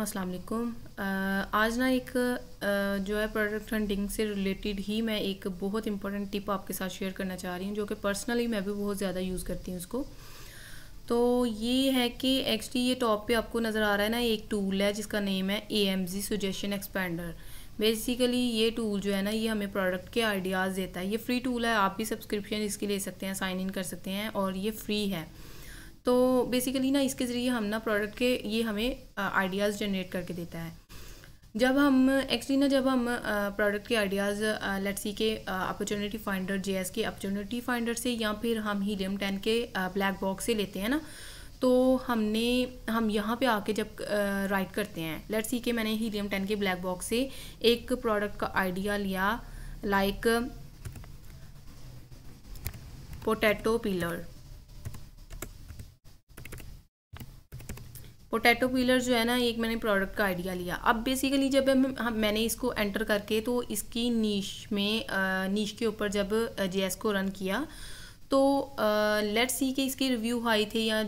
वालेकुम आज ना एक आ, जो है प्रोडक्ट हंडिंग से रिलेटेड ही मैं एक बहुत इंपॉर्टेंट टिप आपके साथ शेयर करना चाह रही हूँ जो कि पर्सनली मैं भी बहुत ज़्यादा यूज़ करती हूँ उसको तो ये है कि एक्चुअली ये टॉप पे आपको नज़र आ रहा है ना एक टूल है जिसका नेम है A M G suggestion expander basically ये टूल जो है ना ये हमें प्रोडक्ट के आइडियाज़ देता है ये फ्री टूल है आप भी सब्सक्रिप्शन इसकी ले सकते हैं साइन इन कर सकते हैं और ये फ्री है तो बेसिकली ना इसके ज़रिए हम ना प्रोडक्ट के ये हमें आइडियाज़ जनरेट करके देता है जब हम एक्चुअली ना जब हम प्रोडक्ट के आइडियाज़ लेट्स सी के अपॉर्चुनिटी फाइंडर जे के अपॉर्चुनिटी फाइंडर से या फिर हम ही टेन के ब्लैक बॉक्स से लेते हैं ना तो हमने हम यहाँ पे आके जब राइट करते हैं लेट्स सी के मैंने हीलियम टेन के ब्लैक बॉक्स से एक प्रोडक्ट का आइडिया लिया like potato peeler potato peeler जो है ना एक मैंने प्रोडक्ट का आइडिया लिया अब बेसिकली जब मैंने इसको एंटर करके तो इसकी नीच में नीच के ऊपर जब जे को रन किया तो लेट्स सी के इसके रिव्यू हाई थे या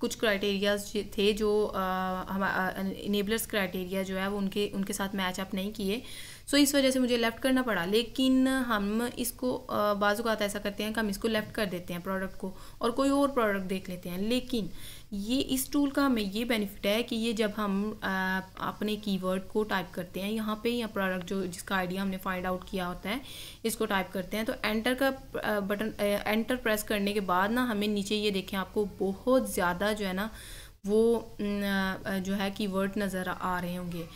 कुछ क्राइटेरियाज थे जो हम इनेबलर्स क्राइटेरिया जो है वो उनके उनके साथ मैच अप नहीं किए सो इस वजह से मुझे लेफ़्ट करना पड़ा लेकिन हम इसको बाजू का ऐसा करते हैं कि हम इसको लेफ़्ट कर देते हैं प्रोडक्ट को और कोई और प्रोडक्ट देख लेते हैं लेकिन ये इस टूल का हमें ये बेनिफिट है कि ये जब हम आ, अपने कीवर्ड को टाइप करते हैं यहाँ पे या प्रोडक्ट जो जिसका आइडिया हमने फाइंड आउट किया होता है इसको टाइप करते हैं तो एंटर का बटन एंटर प्रेस करने के बाद ना हमें नीचे ये देखें आपको बहुत ज़्यादा जो है ना वो जो है कीवर्ड नज़र आ रहे होंगे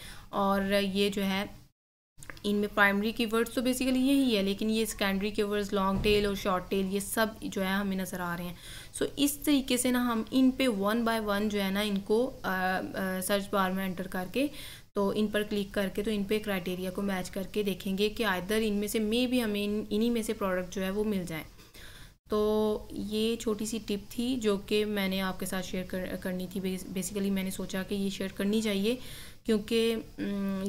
और ये जो है इनमें प्राइमरी की वर्ड्स तो बेसिकली यही है लेकिन ये secondary keywords long tail और शॉर्ट टेल ये सब जो है हमें नज़र आ रहे हैं सो so, इस तरीके से ना हम इन पे वन बाय वन जो है ना इनको सर्च बार में एंटर करके तो इन पर क्लिक करके तो इन पे क्राइटेरिया को मैच करके देखेंगे कि आइदर इनमें से मे भी हमें इन्हीं में से प्रोडक्ट जो है वो मिल जाए तो ये छोटी सी टिप थी जो कि मैंने आपके साथ शेयर कर, करनी थी बेसिकली मैंने सोचा कि ये शेयर करनी चाहिए क्योंकि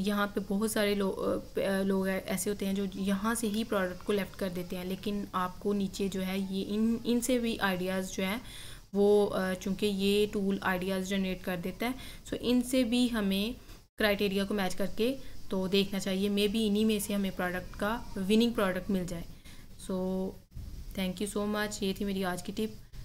यहाँ पे बहुत सारे लोग लोग ऐसे होते हैं जो यहाँ से ही प्रोडक्ट को लेफ़्ट कर देते हैं लेकिन आपको नीचे जो है ये इन इनसे भी आइडियाज़ जो हैं वो चूँकि ये टूल आइडियाज़ जनरेट कर देता है सो इनसे भी हमें क्राइटेरिया को मैच करके तो देखना चाहिए मे बी इन्हीं में से हमें प्रोडक्ट का विनिंग प्रोडक्ट मिल जाए so thank you so much ये थी मेरी आज की टिप